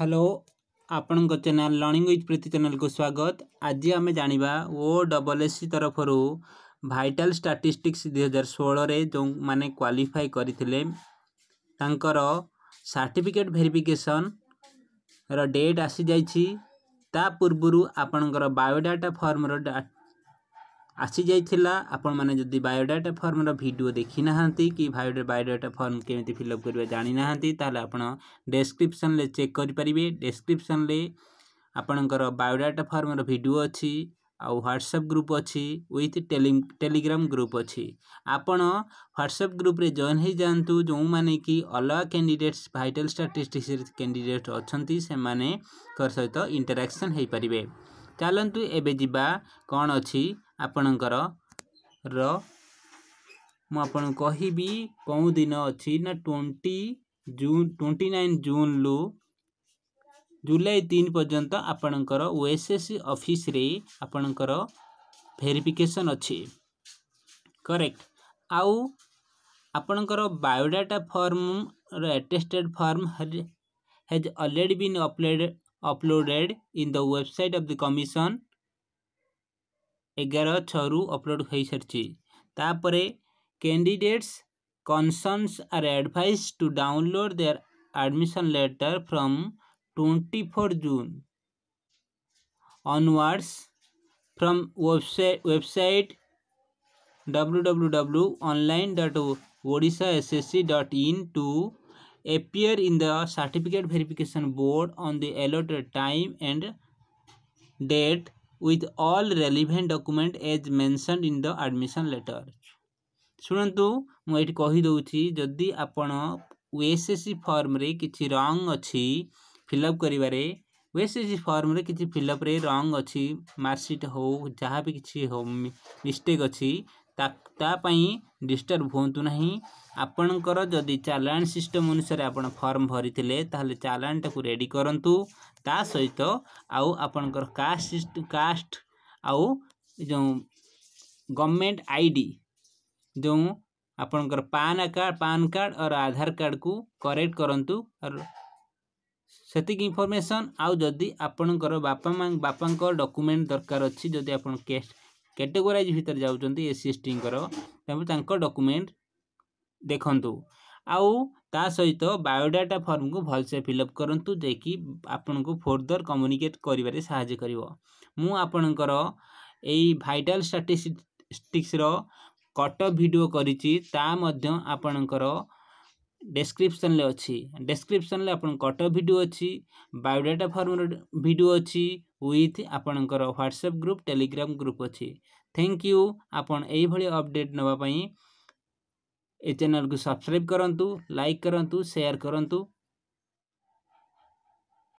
hello ଆପଣଙ୍କ channel learning with ପ୍ରୀତି ଚ୍ୟାନେଲ୍କୁ ସ୍ୱାଗତ ଆଜି ଆମେ ଜାଣିବା ଓ ଡବଲ୍ ଏସ୍ ସି ତରଫରୁ ଭାଇଟାଲ୍ ଷ୍ଟାଟିଷ୍ଟିକ୍ସ ଦୁଇହଜାର ଷୋହଳରେ ଯେଉଁମାନେ କ୍ୱାଲିଫାଇ କରିଥିଲେ ତାଙ୍କର ସାର୍ଟିଫିକେଟ୍ ଭେରିଫିକେସନ୍ର ଡେଟ୍ ଆସିଯାଇଛି ତା ପୂର୍ବରୁ ଆପଣଙ୍କର ବାୟୋଡାଟା ଫର୍ମର ଆସିଯାଇଥିଲା ଆପଣମାନେ ଯଦି ବାୟୋଡାଟା ଫର୍ମର ଭିଡ଼ିଓ ଦେଖିନାହାନ୍ତି କି ବାୟୋଡାଟା ଫର୍ମ କେମିତି ଫିଲ୍ଅପ୍ କରିବା ଜାଣିନାହାନ୍ତି ତାହେଲେ ଆପଣ ଡେସ୍କ୍ରିପ୍ସନ୍ରେ ଚେକ୍ କରିପାରିବେ ଡେସ୍କ୍ରିପ୍ସନ୍ରେ ଆପଣଙ୍କର ବାୟୋଡାଟା ଫର୍ମର ଭିଡ଼ିଓ ଅଛି ଆଉ ହ୍ୱାଟ୍ସଆପ୍ ଗ୍ରୁପ୍ ଅଛି ୱିଥ୍ ଟେଲି ଟେଲିଗ୍ରାମ୍ ଗ୍ରୁପ୍ ଅଛି ଆପଣ ହ୍ୱାଟ୍ସଆପ୍ ଗ୍ରୁପ୍ରେ ଜଏନ୍ ହୋଇଯାଆନ୍ତୁ ଯେଉଁମାନେ କି ଅଲଗା କ୍ୟାଣ୍ଡିଡେଟ୍ସ ଭାଇଟାଲ୍ ଷ୍ଟାଟିଷ୍ଟିକ୍ସ କ୍ୟାଣ୍ଡିଡେଟ୍ ଅଛନ୍ତି ସେମାନଙ୍କର ସହିତ ଇଣ୍ଟରାକ୍ସନ୍ ହୋଇପାରିବେ ଚାଲନ୍ତୁ ଏବେ ଯିବା କ'ଣ ଅଛି ଆପଣଙ୍କର ର ମୁଁ ଆପଣଙ୍କୁ କହିବି କେଉଁ ଦିନ ଅଛି ନା ଟ୍ୱେଣ୍ଟି ଜୁନ୍ ଟ୍ୱେଣ୍ଟି ନାଇନ୍ ଜୁନ୍ରୁ ଜୁଲାଇ ତିନି ପର୍ଯ୍ୟନ୍ତ ଆପଣଙ୍କର ଓ ଏସ୍ ଏସ୍ ସି ଅଫିସ୍ରେ ଆପଣଙ୍କର ଭେରିଫିକେସନ୍ ଅଛି କରେକ୍ଟ ଆଉ ଆପଣଙ୍କର ବାୟୋଡାଟା ଫର୍ମର attested form has already been upload uploaded in the website of the commission एगार छु अपलोड हो सारी तापर candidates concerns are advised to download their admission letter from 24 June onwards from website website www.online.odissassc.in to appear in the certificate verification board on the allotted time and date with all relevant document as mentioned in the admission letter ଶୁଣନ୍ତୁ ମୁଁ ଏଇଠି କହିଦେଉଛି ଯଦି ଆପଣ ଓ S S C ଫର୍ମରେ କିଛି ରଙ୍ଗ ଅଛି ଫିଲ୍ଅପ୍ କରିବାରେ ଓ ଏସ୍ ଏସ୍ ସି ଫର୍ମରେ କିଛି ଫିଲ୍ଅପ୍ରେ ରଙ୍ଗ ଅଛି ମାର୍କସିଟ୍ ହେଉ ଯାହା ବି କିଛି ମିଷ୍ଟେକ୍ ଅଛି डिस्टर्ब हूँ ना आपणकर चलाण सिस्टम अनुसार आप फर्म भरी तेल चलाणटा को रेडी करूँ ता सहित आपणकर कास्ट आउ जो गवर्नमेंट आईडी जो आपणकर पान कार्ड पान कार्ड और आधार कार्ड को करेक्ट करूँ और से इनफर्मेसन आदि आपण बापा बापा डॉक्यूमेंट दरकार अच्छी जदि आप କ୍ୟାଟେଗୋରାଇଜ୍ ଭିତରେ ଯାଉଛନ୍ତି ଏସ୍ ସି ଏସ୍ଟିଙ୍କର ତେଣୁ ତାଙ୍କ ଡକୁମେଣ୍ଟ ଦେଖନ୍ତୁ ଆଉ ତା ସହିତ ବାୟୋଡାଟା ଫର୍ମକୁ ଭଲସେ ଫିଲଅପ୍ କରନ୍ତୁ ଯେକି ଆପଣଙ୍କୁ ଫର୍ଦର କମ୍ୟୁନିକେଟ୍ କରିବାରେ ସାହାଯ୍ୟ କରିବ ମୁଁ ଆପଣଙ୍କର ଏଇ ଭାଇଟାଲ୍ ଷ୍ଟାଟିଷ୍ଟିକ୍ସର କଟ ଭିଡ଼ିଓ କରିଛି ତା ମଧ୍ୟ ଆପଣଙ୍କର ଡେସ୍କ୍ରିପ୍ସନ୍ରେ ଅଛି ଡେସ୍କ୍ରିପ୍ସନ୍ରେ ଆପଣ କଟ ଭିଡ଼ିଓ ଅଛି ବାୟୋଡାଟା ଫର୍ମର ଭିଡ଼ିଓ ଅଛି ୱିଥ୍ ଆପଣଙ୍କର ହ୍ୱାଟ୍ସଆପ୍ ଗ୍ରୁପ୍ ଟେଲିଗ୍ରାମ୍ ଗ୍ରୁପ୍ ଅଛି ଥ୍ୟାଙ୍କ ୟୁ ଆପଣ ଏଇଭଳି ଅପଡ଼େଟ୍ ନେବା ପାଇଁ ଏ ଚ୍ୟାନେଲ୍କୁ ସବସ୍କ୍ରାଇବ୍ କରନ୍ତୁ ଲାଇକ୍ କରନ୍ତୁ ସେୟାର୍ କରନ୍ତୁ